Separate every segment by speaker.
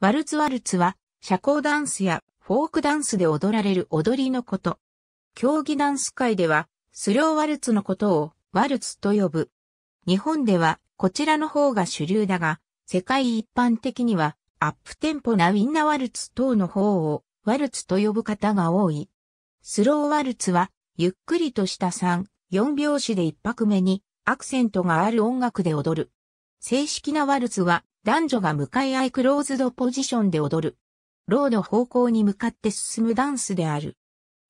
Speaker 1: ワルツワルツは、社交ダンスやフォークダンスで踊られる踊りのこと。競技ダンス界では、スローワルツのことをワルツと呼ぶ。日本ではこちらの方が主流だが、世界一般的にはアップテンポなウィンナワルツ等の方をワルツと呼ぶ方が多い。スローワルツは、ゆっくりとした3、4拍子で一拍目にアクセントがある音楽で踊る。正式なワルツは男女が向かい合いクローズドポジションで踊る。ローの方向に向かって進むダンスである。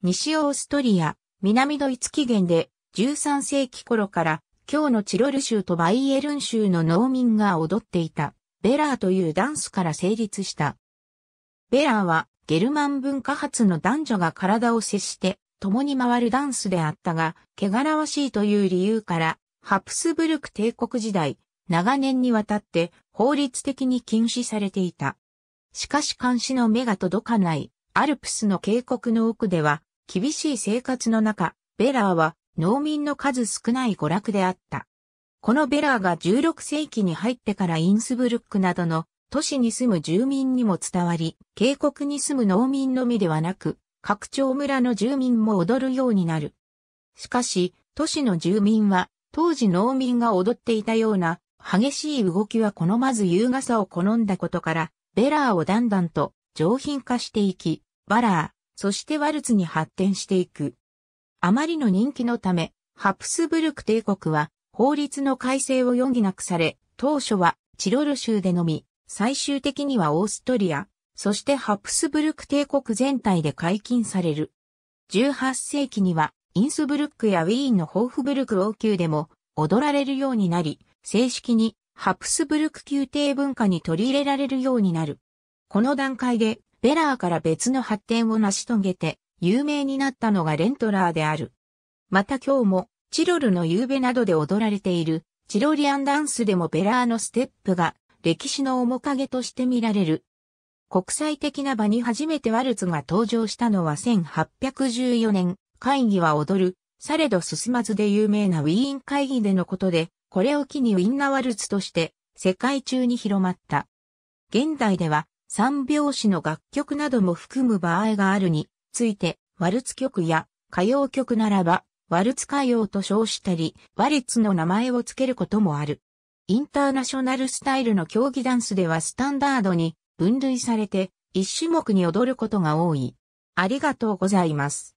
Speaker 1: 西オーストリア、南ドイツ起源で13世紀頃から今日のチロル州とバイエルン州の農民が踊っていたベラーというダンスから成立した。ベラーはゲルマン文化発の男女が体を接して共に回るダンスであったが、汚らわしいという理由から、ハプスブルク帝国時代、長年にわたって法律的に禁止されていた。しかし監視の目が届かないアルプスの渓谷の奥では厳しい生活の中、ベラーは農民の数少ない娯楽であった。このベラーが16世紀に入ってからインスブルックなどの都市に住む住民にも伝わり、渓谷に住む農民のみではなく、拡張村の住民も踊るようになる。しかし、都市の住民は当時農民が踊っていたような激しい動きは好まず優雅さを好んだことから、ベラーをだんだんと上品化していき、バラー、そしてワルツに発展していく。あまりの人気のため、ハプスブルク帝国は法律の改正を余儀なくされ、当初はチロル州でのみ、最終的にはオーストリア、そしてハプスブルク帝国全体で解禁される。18世紀にはインスブルックやウィーンのホーフブルク王宮でも踊られるようになり、正式にハプスブルク宮廷文化に取り入れられるようになる。この段階でベラーから別の発展を成し遂げて有名になったのがレントラーである。また今日もチロルの夕べなどで踊られているチロリアンダンスでもベラーのステップが歴史の面影として見られる。国際的な場に初めてワルツが登場したのは1814年、会議は踊る、されど進まずで有名なウィーン会議でのことで、これを機にウィンナワルツとして世界中に広まった。現代では三拍子の楽曲なども含む場合があるについて、ワルツ曲や歌謡曲ならば、ワルツ歌謡と称したり、ワルツの名前を付けることもある。インターナショナルスタイルの競技ダンスではスタンダードに分類されて、一種目に踊ることが多い。ありがとうございます。